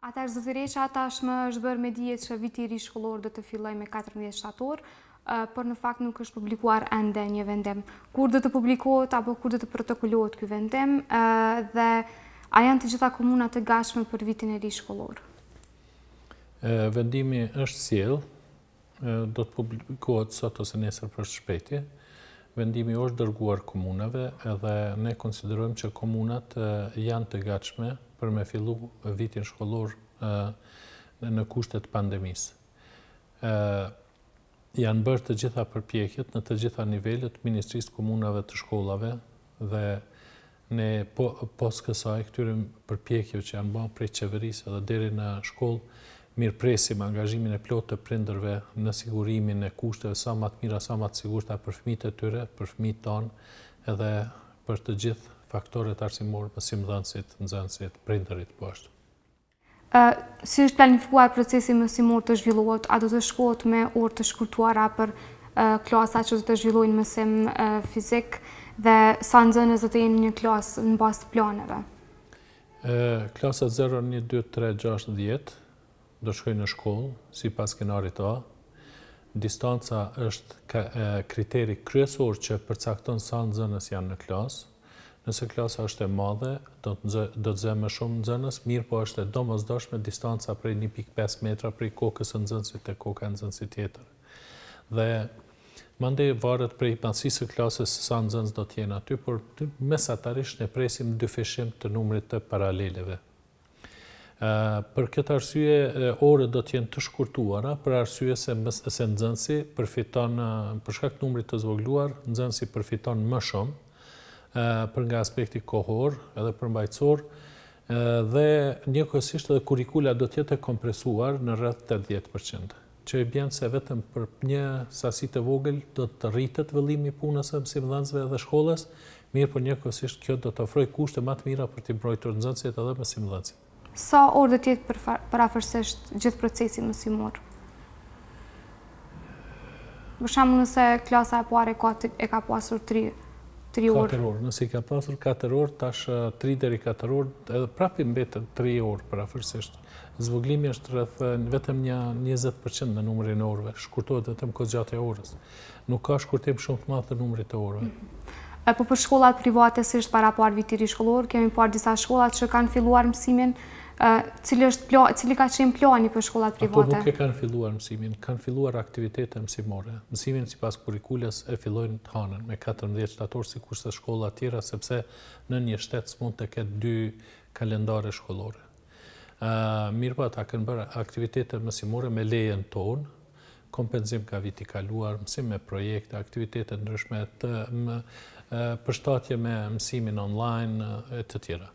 Ata është zëtëreqë, ata është më është bërë me dhjetë që viti ri shkollor dhe të filloj me 14 shtatorë, për në fakt nuk është publikuar ende një vendem. Kur dhe të publikohet, apo kur dhe të protokollohet këj vendem, dhe a janë të gjitha komunat të gashme për vitin e ri shkollor? Vendimi është siel, do të publikohet sot ose nesër për shpeti. Vendimi është dërguar komunave, edhe ne konsiderojmë që komunat janë të gashme për me fillu vitin shkollor në kushtet pandemis. Janë bërë të gjitha përpjekjet në të gjitha nivellet Ministrisë Komunave të Shkollave dhe ne po, posë kësaj këtyre përpjekjeve që janë bërë prej qeverisë dhe deri në shkollë mirë presim angazhimin e plotë të prinderve në sigurimin e kushtet sa matë mira, sa matë sigurta për fmitë të tyre, për fmitë tonë edhe për të gjithë faktoret arsimor, pësim dhënësit, nëzënësit, prinderit, po ashtu. Si është planifikuar procesi mësimor të zhvillohet, a do të shkot me orë të shkurtuara për klasa që do të zhvillojnë mësim fizik dhe sa nëzënës do të jenë një klasë në bastë planeve? Klasa 0, 1, 2, 3, 6, 10 do shkoj në shkollë, si pas A. Distanca është kriteri kryesor që përcakton sa nëzënës janë në klasë. Nëse klasa është e madhe, do të nxë, do të zëmë shumë nxënës, mirë po është e domosdoshme distanca prej 1.5 metra prej kokës së nxënësit te koka e nxënësit tjetër. Dhe mande varet prej pasisë së klasës sa nxënës do të jenë aty, por mesatarisht ne presim dy fishim të numrit të paraleleve. Uh, për këtë arsye orët do të jenë të shkurtuara për arsye se mes se nxënësi përfiton për shkak të numrit të zvogluar, nxënësi përfiton më shumë për nga aspekti kohor edhe përmbajtësor, dhe një kësisht edhe kurikula do tjetë e kompresuar në rrëth 80%, që e bjenë se vetëm për një sasit e vogël do të rritët vëllimi punës e mësimdhënësve dhe shkollës, mirë për po një kësisht kjo do të ofroj kushte matë mira për të të nëzënësit edhe mësimdhënësit. Sa orë do tjetë për afërsesht gjithë procesin mësimor? Për shamë nëse klasa e poare e ka pasur 4 orë, nësi ka pasur 4 orë, tash 3 deri 4 orë, edhe prapi mbetën 3 orë, pra Zvoglimi është rrëth vetëm një 20% në numëri në orëve, shkurtohet vetëm kësë gjatë e orës. Nuk ka shkurtim shumë të madhë të numëri të orëve. Po për shkollat private, si është para parë vitiri shkollorë, kemi parë disa shkollat që kanë filluar mësimin, cili, është plan, cili ka qenë plani për shkollat private? Ato nuk e kanë filluar mësimin, kanë filluar aktivitete mësimore. Mësimin si pas kurikulles e fillojnë të hanën me 14 shtatorë si kurse shkolla tjera, sepse në një shtetë mund të ketë dy kalendare shkollore. Uh, mirë pa po, ta kënë bërë aktivitete mësimore me lejen tonë, kompenzim ka viti kaluar, mësim me projekte, aktivitete nërshmet, të përshtatje me mësimin online e të tjera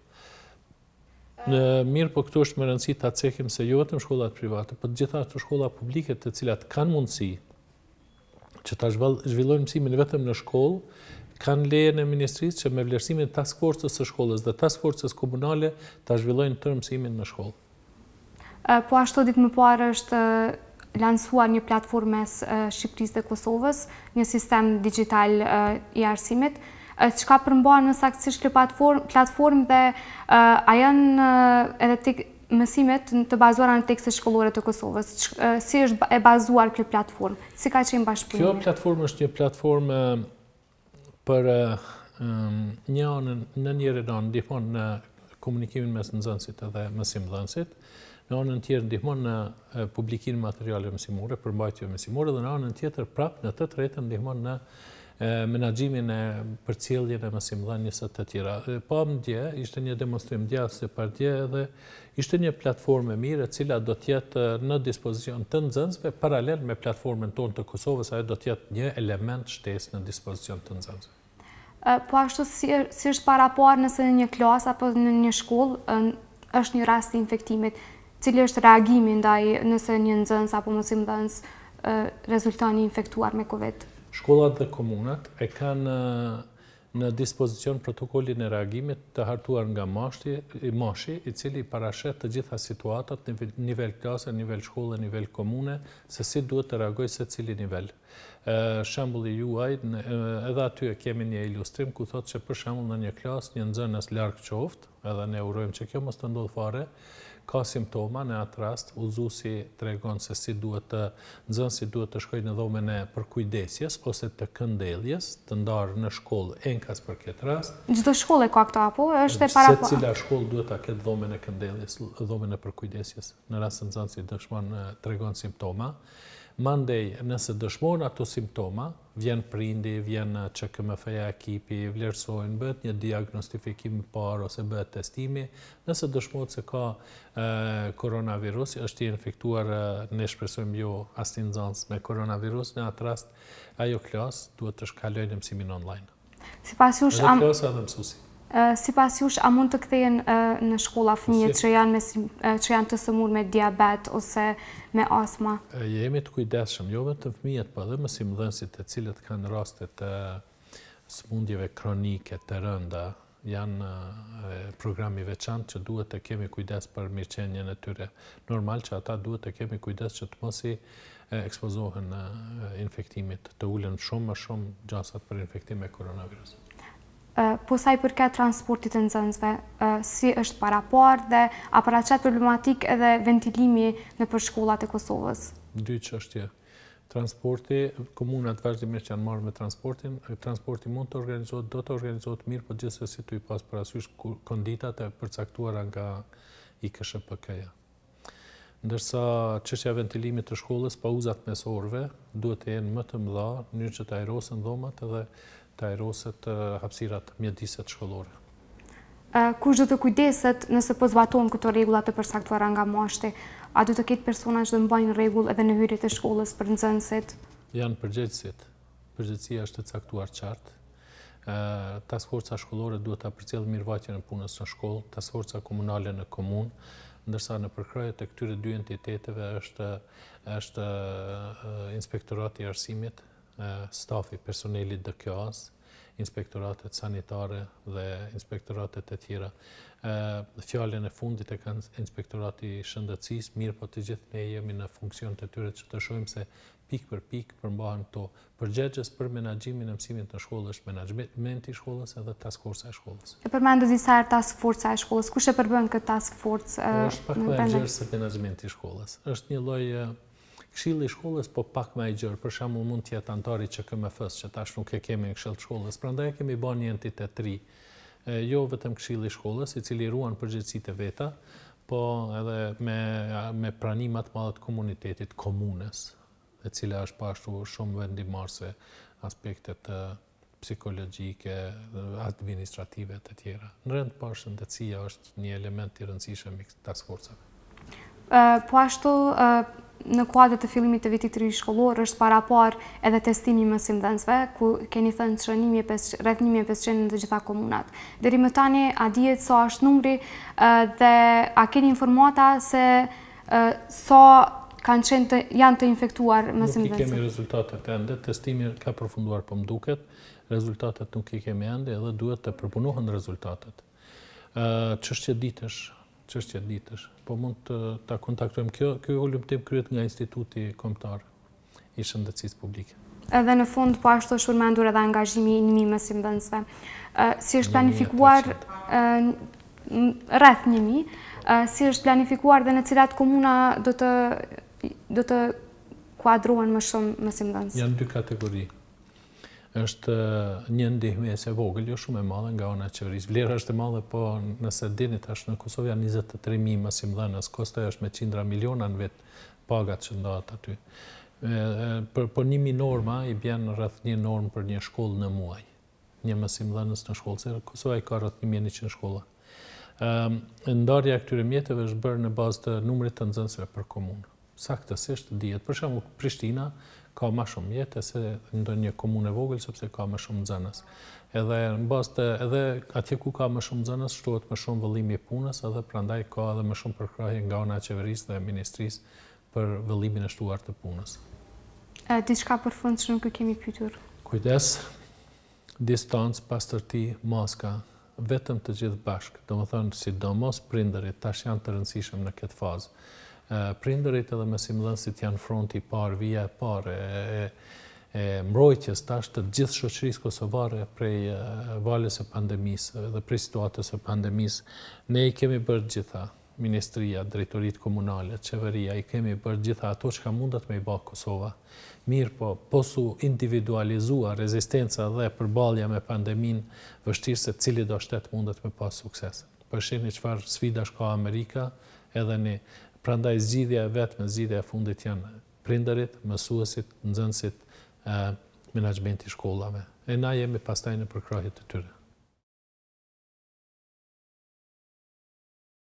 mirë, po këtu është më rëndësi të atësekim se jo vetëm shkollat private, për po gjitha të shkollat publike të cilat kanë mundësi që të zhvillojnë mësimin vetëm në shkollë, kanë leje në ministrisë që me vlerësimin task forces të shkollës dhe task forces komunale të zhvillojnë të mësimin në shkollë. Po ashtu ditë më parë është lansuar një platformë mes Shqipërisë dhe Kosovës, një sistem digital i arsimit, ka përmbohen në saksisht kjo platform dhe a janë edhe të mësimet të bazuara në tekse shkollore të Kosovës. Si është e bazuar kjo platform? Si ka qenë bashkëpunimi? Kjo platform është një platform për një anën në njëre anë, ndihmon në komunikimin mes nëzënsit edhe mësim dhënsit, në anën tjerë ndihmon në publikin materiale mësimore, përmbajtjo mësimore, dhe në anën tjetër prap në të tretën ndihmon në menagjimin e përcjeljeve më si më të tjera. Po më dje, ishte një demonstrim djathë se par dje edhe ishte një platforme mire cila do tjetë në dispozicion të nëzënzve paralel me platformen tonë të Kosovës a e do tjetë një element shtesë në dispozicion të nëzënzve. Po ashtu si është para parë nëse në një klasë apo në një shkullë është një rast të infektimit, cilë është reagimin dhe nëse një nëzënz apo më rezultani infektuar me COVID-19? shkollat dhe komunat e kanë në dispozicion protokollin e reagimit të hartuar nga mashi, i cili parashet të gjitha situatat, nivel klasë, nivel shkollë, nivel komune, se si duhet të reagoj se cili nivel. Shambulli juaj, edhe aty e kemi një ilustrim, ku thot që për shambull në një klasë, një nëzënës larkë qoftë, edhe ne urojmë që kjo mos të ndodhë fare, ka simptoma në atë rast, uzusi të regonë se si duhet të nëzën, si duhet të shkojnë në dhomën e përkujdesjes ose të këndeljes, të ndarë në shkollë enkas për këtë rast. Gjithë shkollë e ka këto apo? Se cila shkollë duhet të këtë dhomën e këndeljes, dhomën e përkujdesjes, në rast në nëzën si dëshmonë të regonë simptoma. Mandej, nëse dëshmon ato simptoma, vjen prindi, vjen që këmë feja ekipi, vlerësojnë, bët një diagnostifikim parë, ose bët testimi, nëse dëshmon që ka koronavirus, është i infektuar, ne shpresojmë jo, astin zansë me koronavirus, në atë rast, ajo klasë, duhet të shkallojnë mësimin online. Si pasush, am... Dhe klasë edhe mësusit. Si pas jush, a mund të këthejen në shkolla fëmijet që janë të sëmur me diabet ose me asma? Jemi të kujdeshëm, jo vetë të fëmijet, për po dhe mësim dhënsit të cilët kanë rastet të smundjeve kronike të rënda, janë programi veçantë që duhet të kemi kujdes për mirëqenje në tyre. Normal që ata duhet të kemi kujdes që të mësi ekspozohen në infektimit, të ullën shumë më shumë gjansat për infektime koronavirusit po sa i përket transportit të nëzënzve, si është paraport dhe aparatet problematik edhe ventilimi në përshkollat e Kosovës? Dy qështje. Transporti, komunat vazhdimisht që janë marrë me transportin, transporti mund të organizohet, do të organizohet mirë, për po gjithës e si të i pas parasysh konditat e përcaktuara nga i këshë pëkeja. Ndërsa qështja ventilimit të shkollës, pauzat mesorve, duhet të jenë më të mëdha, një që të aerosën dhomat edhe të aeroset të hapsirat mjëndiset shkollore. Kush dhe të kujdeset nëse po këto regullat të përsaktuar nga mashte, a du të ketë persona që dhe mbajnë regull edhe në hyrit e shkollës për nëzënësit? Janë përgjegjësit. Përgjegjësia është të caktuar qartë. Tasforca shkollore duhet të apërcjellë mirëvajtje në punës në shkollë, tasforca komunale në komunë, ndërsa në përkrajët e këtyre dy entiteteve është inspektorat i arsimit, stafi personelit dhe kjo inspektoratet sanitare dhe inspektoratet e tjera. Fjallin e fundit e kanë inspektorati shëndëcis, mirë po të gjithë ne jemi në funksion të tyre që të shojmë se pikë për pikë përmbahën të përgjegjës për menagjimin e mësimit në shkollës, menagjimenti shkollës edhe task force e shkollës. E përmendu një task force e shkollës, ku shë përbën këtë task force? Po, është pak dhe e gjërë se menagjimenti shkollës. është një lojë Këshilli i shkollës po pak më e gjerë, për shembull mund të jetë antari që KMF-s, që tash nuk e kemi në këshill të shkollës, prandaj kemi bën një entitet të ri. jo vetëm këshilli i shkollës, i cili ruan përgjegjësitë veta, po edhe me me pranimin të madh të komunitetit, komunës, e cila është pashtu shumë vendimarrëse aspektet psikologjike, administrative të tjera. Në rend të parë shëndetësia është një element i rëndësishëm i task po ashtu në kuadrë të fillimit të vitit të ri shkollor është para par edhe testimi më simdhenësve, ku keni thënë që rreth 1500 në të gjitha komunat. Dheri më tani, a djetë sa është numri dhe a keni informata se sa kanë qenë janë të infektuar më simdhenësve? Nuk i kemi rezultatet të ndë, testimi ka përfunduar për po mduket, rezultatet nuk i kemi ndë edhe duhet të përpunohen rezultatet. Qështë që ditësh, qështje ditësh. Po mund të ta kontaktojmë kjo, kjo ullum tim kryet nga Instituti Komtar i Shëndëcisë Publike. Edhe në fund, po ashtu është përmendur edhe angazhimi i njëmi më simbëndësve. Si është planifikuar rreth njëmi, si është planifikuar dhe në cilat komuna do të kuadruan më shumë më simbëndës? Janë dy kategori është eh, një ndihme e se vogël, jo shumë e madhe nga ona qeverisë. Vlerë është e madhe, po nëse dini tash në Kosovë janë 23.000 më si më dhenës, Kosta është me cindra miliona në vetë pagat që ndohat aty. Për, për nimi norma, i bjenë rrëth një normë për një shkollë në muaj. Një më dhenës në shkollë, se Kosovë e ka rrëth 1.100 shkollë. Ndarja këtyre mjetëve është bërë në bazë të numrit të nëzënsve për komunë. Saktësisht, dhjetë. Për shumë, Prishtina, ka më shumë jetë se ndonjë komunë vogël sepse ka më shumë zënës. Edhe të edhe atje ku ka më shumë zënës shtohet më shumë vëllimi i punës, edhe prandaj ka edhe më shumë përkohje nga ana e qeverisë dhe ministrisë për vëllimin e shtuar të punës. Diçka por që s'më e kemi pyetur. Kujdes, distancë, pastor ti, maska, vetëm të gjithë bashkë, Do të thonë, sidomos prindërit tash janë të rëndësishëm në këtë fazë prinderit edhe me simlënësit janë fronti parë, vija e parë, e mbrojtjes tash të gjithë shëqërisë Kosovare prej valës e pandemisë dhe prej situatës e pandemisë. Ne i kemi bërë gjitha, Ministria, Drejtoritë Komunale, Qeveria, i kemi bërë gjitha ato që ka mundat me i bërë Kosova. Mirë po, posu individualizua rezistenca dhe përbalja me pandemin vështirë se cili do shtetë mundat me pasë sukses. Përshirë një qëfar sfidash ka Amerika, edhe një Prandaj zgjidhja e vetme, zgjidhja e fundit janë prindërit, mësuesit, nxënësit, menaxhmenti shkollave. E na jemi pastaj në përkrahje të tyre.